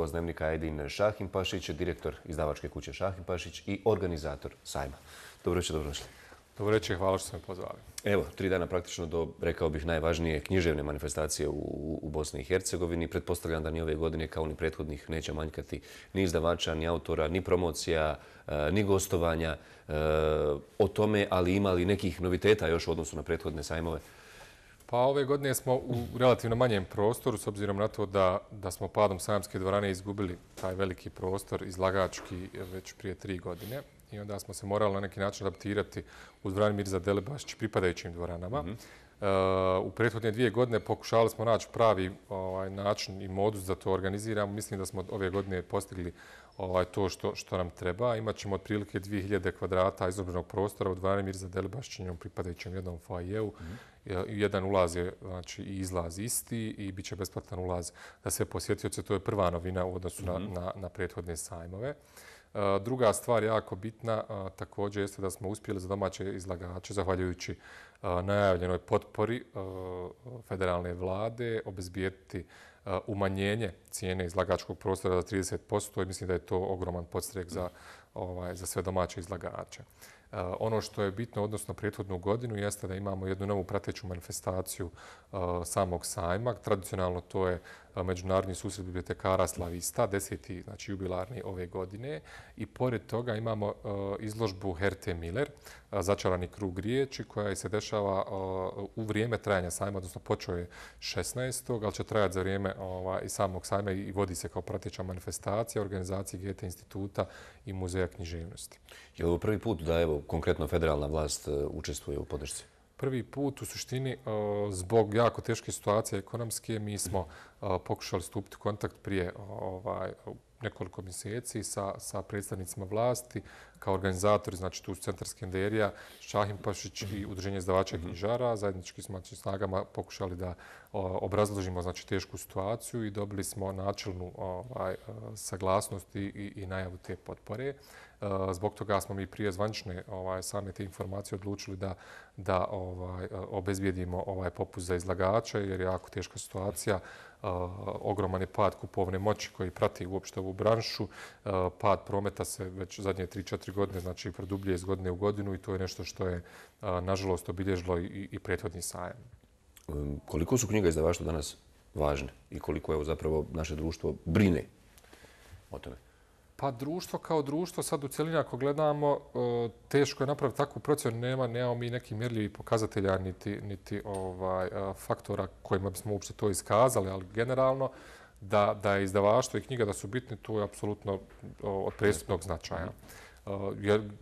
gost dnevnika Edin Šahimpašić, direktor izdavačke kuće Pašić i organizator sajma. Dobro večer, dobrošli. Dobro večer, hvala što ste me pozvali. Evo, tri dana praktično do, rekao bih, najvažnije književne manifestacije u, u Bosni i Hercegovini. Pretpostavljam da ni ove godine, kao ni prethodnih, neće manjkati ni izdavača, ni autora, ni promocija, e, ni gostovanja. E, o tome, ali imali nekih noviteta još u odnosu na prethodne sajmove, Pa ove godine smo u relativno manjem prostoru s obzirom na to da smo padom Samske dvorane izgubili taj veliki prostor izlagački već prije tri godine i onda smo se morali na neki način adaptirati u dvorani Mirza Delebašć pripadajućim dvoranama. Mhm. Uh, u prethodnje dvije godine pokušali smo naći pravi ovaj, način i modus da to organiziramo. Mislim da smo ove godine postigli ovaj, to što nam treba. Imaćemo otprilike 2000 kvadrata izobrženog prostora u dvorani Mirza Delebašćenjom pripadajućem jednom foajevu. Mhm jedan ulaz je znači, i izlaz isti i biće besplatan ulaz da sve posjetioce. To je prva novina u odnosu na, mhm. na, na prethodne sajmove. Druga stvar jako bitna također jeste da smo uspjeli za domaće izlagače, zahvaljujući najavljenoj potpori federalne vlade, obezbijeti umanjenje cijene izlagačkog prostora za 30% i mislim da je to ogroman podstrek za ovaj, za sve domaće izlagače. E, ono što je bitno odnosno prethodnu godinu jeste da imamo jednu novu prateću manifestaciju e, samog sajma. Tradicionalno to je e, Međunarodni susred bibliotekara Slavista, deseti znači, jubilarni ove godine. I pored toga imamo izložbu Herte Miller, uh, začarani krug riječi, koja se dešava u vrijeme trajanja sajma, odnosno počeo je 16. ali će trajati za vrijeme uh, i samog sajma i vodi se kao prateća manifestacija organizacije GT instituta i muzeja muzeja književnosti. Je li ovo prvi put da evo, konkretno federalna vlast e, učestvuje u podršci? Prvi put u suštini e, zbog jako teške situacije ekonomske mi smo e, pokušali stupiti u kontakt prije ovaj, nekoliko mjeseci sa sa predstavnicima vlasti, kao organizatori, znači tu su Centar Skenderija, Šahim Pašić i Udruženje izdavača mhm. knjižara. Zajednički smo znači, snagama pokušali da obrazložimo znači, tešku situaciju i dobili smo načelnu ovaj, e, saglasnost i, i najavu te potpore. Eh, zbog toga smo mi prije zvančne ovaj, same te informacije odlučili da, da ovaj, eh, obezbijedimo ovaj popust za izlagača jer je jako teška situacija. Uh, ogroman je pad kupovne moći koji prati uopšte ovu branšu. pad prometa se već zadnje 3-4 godine, znači produblje iz godine u godinu i to je nešto što je nažalost obilježilo i, i prethodni sajam. koliko su knjiga izdavaštva danas važne i koliko je zapravo naše društvo brine o tome? Pa društvo kao društvo, sad u cijelini ako gledamo, e, teško je napraviti takvu procenu, nema, nemao mi neki mjerljivi pokazatelja niti, niti ovaj, e, faktora kojima bismo uopšte to iskazali, ali generalno da, da je izdavaštvo i knjiga da su bitni, to je apsolutno od presudnog značaja. Mhm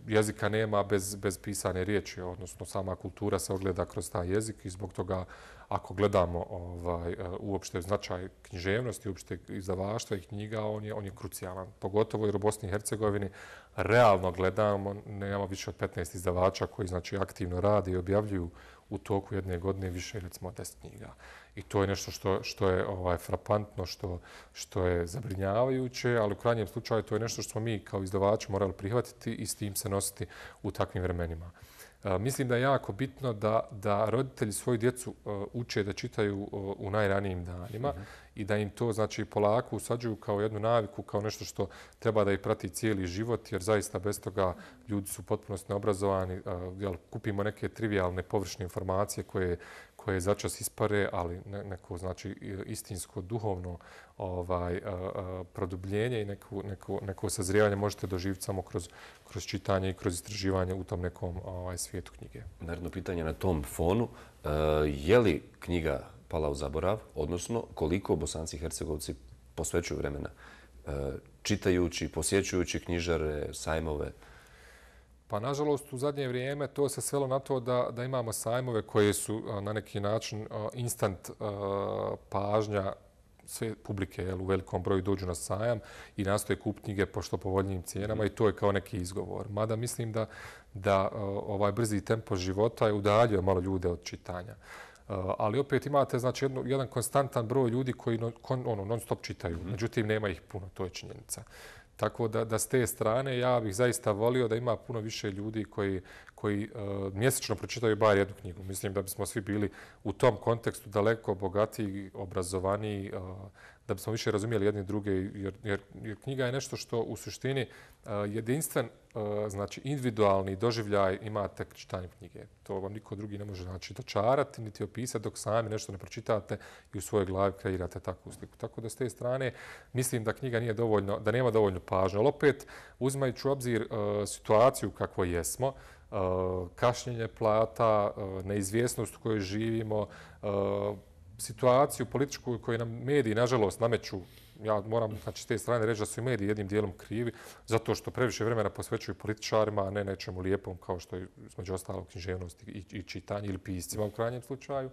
jezika nema bez, bez pisane riječi, odnosno sama kultura se ogleda kroz taj jezik i zbog toga ako gledamo ovaj, e, uopšte značaj književnosti, uopšte izdavaštva i knjiga, on je, on je krucijalan. Pogotovo jer u Bosni i Hercegovini, realno gledamo, nemamo više od 15 izdavača koji znači aktivno rade i objavljuju u toku jedne godine više recimo 10 knjiga. I to je nešto što, što je ovaj, frapantno, što, što je zabrinjavajuće, ali u krajnjem slučaju to je nešto što smo mi kao izdavači morali prihvatiti i s tim se nositi u takvim vremenima. Mislim da je jako bitno da, da roditelji svoju djecu uče da čitaju u najranijim danima mhm. i da im to znači polako usađuju kao jednu naviku, kao nešto što treba da ih prati cijeli život, jer zaista bez toga ljudi su potpuno neobrazovani. Jel, kupimo neke trivialne površne informacije koje, koje začas ispare, ali ne, neko znači istinsko duhovno ovaj, produbljenje i neko, neko, neko sazrijevanje možete doživjeti samo kroz, kroz čitanje i kroz istraživanje u tom nekom ovaj, svijetu knjige. Naravno, pitanje na tom fonu, e, je li knjiga pala u zaborav, odnosno koliko bosanci i hercegovci posvećuju vremena e, čitajući, posjećujući knjižare, sajmove, Pa nažalost u zadnje vrijeme to se svelo na to da, da imamo sajmove koje su na neki način instant pažnja sve publike jel, u velikom broju dođu na sajam i nastoje kupiti knjige po što povoljnijim cijenama i to je kao neki izgovor. Mada mislim da, da ovaj brzi tempo života je udaljio malo ljude od čitanja. Ali opet imate znači, jedno, jedan konstantan broj ljudi koji ono, non stop čitaju. Mhm. Međutim, nema ih puno, to je činjenica. Tako da, da s te strane ja bih zaista volio da ima puno više ljudi koji, koji e, mjesečno pročitaju bar jednu knjigu. Mislim da bismo svi bili u tom kontekstu daleko bogatiji, obrazovaniji, e, da bismo više razumijeli jedni druge, jer, jer, knjiga je nešto što u suštini e, jedinstven, znači individualni doživljaj ima tek čitanje knjige. To vam niko drugi ne može znači dočarati, niti opisati dok sami nešto ne pročitate i u svojoj glavi kreirate takvu sliku. Tako da s te strane mislim da knjiga nije dovoljno, da nema dovoljno pažnje. Ali opet, uzmajući u obzir situaciju kakvo jesmo, Eh, kašnjenje plata, eh, neizvjesnost u kojoj živimo, eh, situaciju političku koju nam mediji, nažalost, nameću, ja moram znači, te strane reći da su i mediji jednim dijelom krivi, zato što previše vremena posvećuju političarima, a ne nečemu lijepom kao što je, između ostalog, književnost i, i čitanje ili piscima u krajnjem slučaju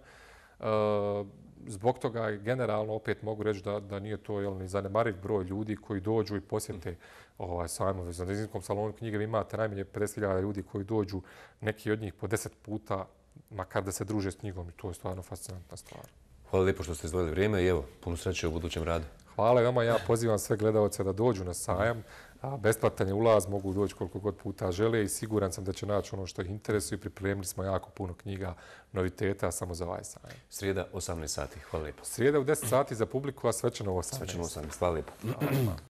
zbog toga generalno opet mogu reći da, da nije to jel, ni zanemariv broj ljudi koji dođu i posjete ovaj, sajmove. Za Zinskom salonu knjige imate najmanje 50.000 ljudi koji dođu neki od njih po 10 puta, makar da se druže s knjigom i to je stvarno fascinantna stvar. Hvala lijepo što ste izgledali vrijeme i evo, puno sreće u budućem radu. Hvala vama, ja pozivam sve gledalce da dođu na sajam besplatan je ulaz, mogu doći koliko god puta žele i siguran sam da će naći ono što ih interesuje. Pripremili smo jako puno knjiga, noviteta, samo za ovaj sajam. Srijeda, 18 sati. Hvala lijepo. Srijeda u 10 sati za publiku, a svečano u 18. Svečano u 18. Hvala lijepo.